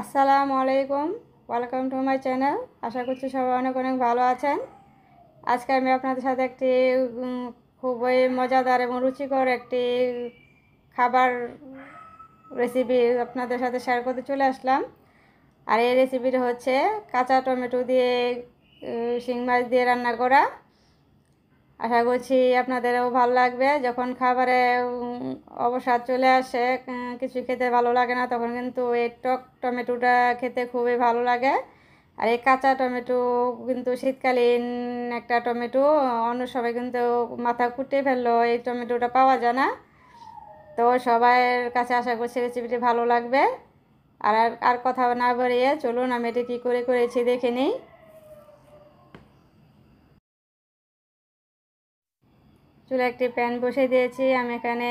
আসসালামু আলাইকুম welcome to my channel আশা করছি সবাই অনেক অনেক ভালো আছেন আজকে আমি আপনাদের সাথে একটি খুবই মজাদার এবং রুচিকর একটি খাবার রেসিপি আপনাদের সাথে শেয়ার করতে চলে আসলাম আর এই রেসিপিটা হচ্ছে কাঁচা টমেটো দিয়ে শিং মাছ দিয়ে রান্না করা আশা করছি আপনাদেরও ভালো লাগবে যখন খাবারে অবসাদ চলে আসে কিছু খেতে ভালো লাগে না তখন কিন্তু এই টক টমেটোটা খেতে খুবই ভালো লাগে আর এই কাঁচা টমেটো কিন্তু শীতকালীন একটা টমেটো অন্য সবাই কিন্তু মাথা কুটে ফেললো এই টমেটোটা পাওয়া যায় না তো সবাইয়ের কাছে আশা করছি রেসিপিটি ভালো লাগবে আর আর কথা না বলিয়ে চলুন আমি এটা কী করে করেছি দেখে নিই চুলে একটি প্যান বসিয়ে দিয়েছি আমি এখানে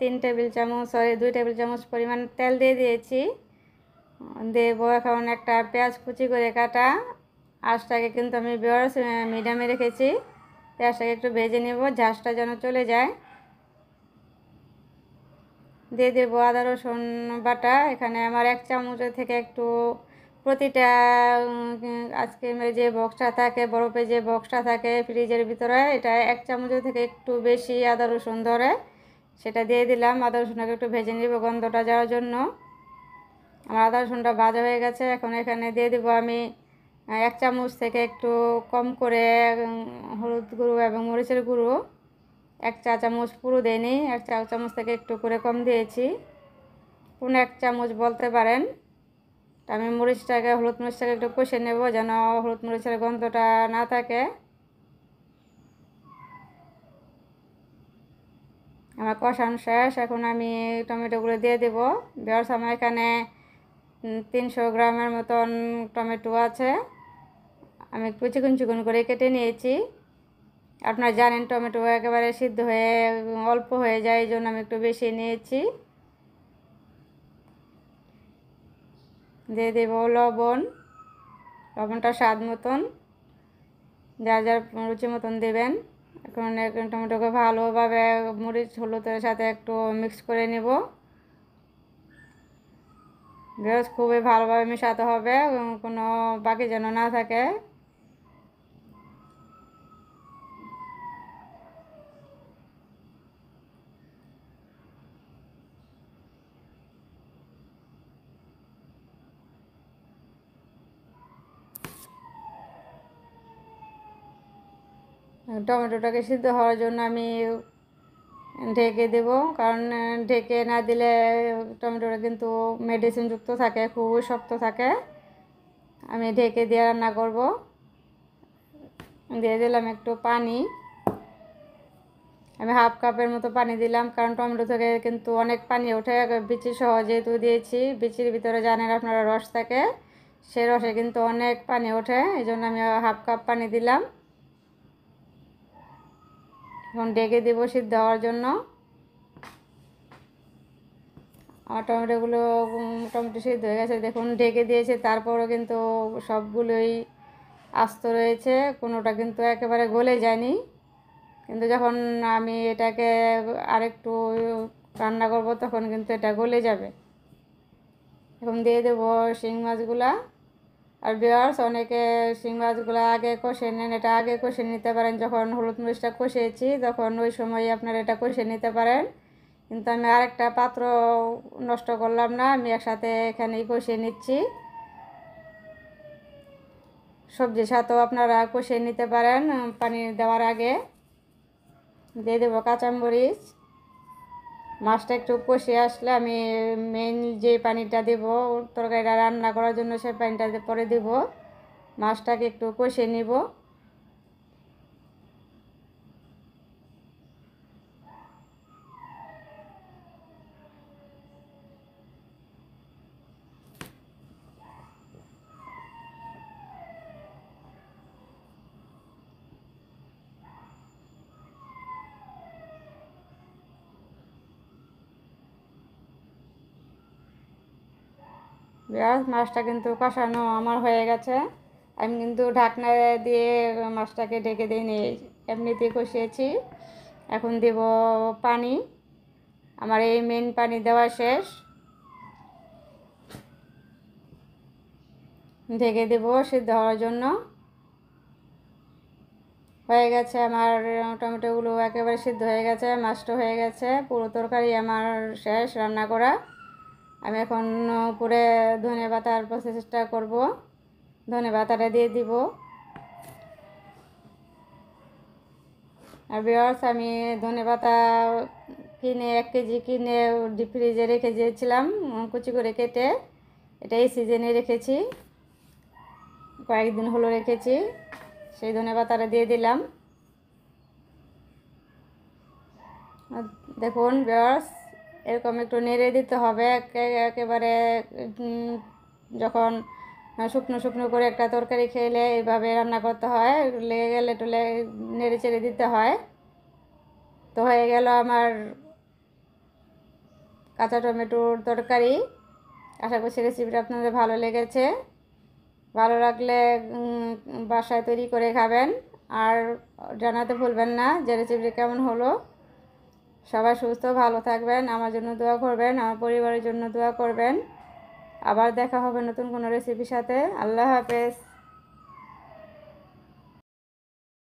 তিন টেবিল চামচ সরি দুই টেবিল চামচ পরিমাণ তেল দিয়ে দিয়েছি দেব এখন একটা পেঁয়াজ কুচি করে কাটা আঁশটাকে কিন্তু আমি বেশ মিডিয়ামে রেখেছি পেঁয়াজটাকে একটু ভেজে নেব ঝাঁসটা যেন চলে যায় দিয়ে দেবো আদা রসুন বাটা এখানে আমার এক চামচের থেকে একটু প্রতিটা আইসক্রিমের যে বক্সটা থাকে বরফে যে বক্সটা থাকে ফ্রিজের ভিতরে এটা এক চামচ থেকে একটু বেশি আদা রসুন ধরে সেটা দিয়ে দিলাম আদা রসুনটাকে একটু ভেজে নিব গন্ধটা যাওয়ার জন্য আমার আদা রসুনটা ভাজা হয়ে গেছে এখন এখানে দিয়ে দেবো আমি এক চামচ থেকে একটু কম করে হলুদ গুঁড়ো এবং মরিচের গুঁড়ো এক চা চামচ পুরো দেয়নি এক চা চামচ থেকে একটু করে কম দিয়েছি কোন এক চামচ বলতে পারেন তা আমি মরিচটাকে হলুদ মরিচটাকে একটু কষে নেব যেন হলুদ মরিচের গন্ধটা না থাকে আমার কষানো শেষ এখন আমি টমেটোগুলো দিয়ে দেব দেওয়ার সময় এখানে তিনশো গ্রামের মতন টমেটো আছে আমি একটু চিকন চিকুন করে কেটে নিয়েছি আপনারা জানেন টমেটো একেবারে সিদ্ধ হয়ে অল্প হয়ে যায় এই জন্য আমি একটু বেশি নিয়েছি দিয়ে দেব লবণ লবণটা স্বাদ মতন যা যার রুচি মতন দেবেন এখন টমেটোকে ভালোভাবে মরিচ হলুদের সাথে একটু মিক্স করে নেব বেশ খুবই ভালোভাবে মেশাতে হবে কোনো বাকি যেন না থাকে টমেটোটাকে সিদ্ধ হওয়ার জন্য আমি ঢেকে দেব কারণ ঢেকে না দিলে টমেটোটা কিন্তু মেডিসিনযুক্ত থাকে খুবই শক্ত থাকে আমি ঢেকে দিয়ে রান্না করব দিয়ে দিলাম একটু পানি আমি হাফ কাপের মতো পানি দিলাম কারণ টমেটো থেকে কিন্তু অনেক পানি ওঠে বিচি সহ যেহেতু দিয়েছি বিচির ভিতরে জানেন আপনারা রস থাকে সে রসে কিন্তু অনেক পানি ওঠে এই জন্য আমি হাফ কাপ পানি দিলাম এখন ডেকে দেবো সিদ্ধ হওয়ার জন্য আমার টমেটোগুলো মোটামুটি সিদ্ধ হয়ে গেছে দেখুন ঢেকে দিয়েছে তারপরও কিন্তু সবগুলোই আস্ত রয়েছে কোনোটা কিন্তু একেবারে গলে যায়নি কিন্তু যখন আমি এটাকে আরেকটু রান্না করব তখন কিন্তু এটা গলে যাবে এখন দিয়ে দেবো শিং মাছগুলা আর বিয়ার্স অনেকে শিং মাছগুলো আগে কষে নেন এটা আগে কষে নিতে পারেন যখন হলুদ মরিচটা কষেছি তখন ওই সময় আপনারা এটা কষে নিতে পারেন কিন্তু আমি আরেকটা পাত্র নষ্ট করলাম না আমি একসাথে এখানেই কষে নিচ্ছি সবজির সাথেও আপনারা কষে নিতে পারেন পানি দেওয়ার আগে দিয়ে দেবো কাঁচামরিচ মাছটা একটু কষে আসলে আমি মেন যে পানিটা দেব তরকারিটা রান্না করার জন্য সে পানিটা পরে দেব মাছটাকে একটু কষে নিব বিরাজ মাছটা কিন্তু কষানো আমার হয়ে গেছে আমি কিন্তু ঢাকনা দিয়ে মাছটাকে ঢেকে দিই নি এমনিতেই কষিয়েছি এখন দেব পানি আমার এই মেন পানি দেওয়া শেষ ঢেকে দেবো সিদ্ধ হওয়ার জন্য হয়ে গেছে আমার টমেটোগুলো একেবারে সিদ্ধ হয়ে গেছে মাছটা হয়ে গেছে পুরো তরকারি আমার শেষ রান্না করা আমি এখন উপরে ধনে পাতার প্রসেসটা করব ধনে পাতাটা দিয়ে দিব আর বিয়ার্স আমি ধনে পাতা কিনে এক কেজি কিনে ডিপ ফ্রিজে রেখে দিয়েছিলাম কুচি করে কেটে এটা এই সিজনে রেখেছি কয়েকদিন হলো রেখেছি সেই ধনে পাতাটা দিয়ে দিলাম দেখুন বিয়ার্স এরকম একটু নেড়ে দিতে হবে একেবারে যখন শুকনো শুকনো করে একটা তরকারি খেলে এইভাবে রান্না করতে হয় লেগে গেলে একটু নেড়ে চেড়ে দিতে হয় তো হয়ে গেল আমার কাঁচা টমেটোর তরকারি আশা করছি রেসিপিটা আপনাদের ভালো লেগেছে ভালো লাগলে বাসায় তৈরি করে খাবেন আর জানাতে ভুলবেন না যে রেসিপিটা কেমন হলো সবাই সুস্থ ভালো থাকবেন আমার জন্য দোয়া করবেন আমার পরিবারের জন্য দোয়া করবেন আবার দেখা হবে নতুন কোনো রেসিপির সাথে আল্লাহ হাফেজ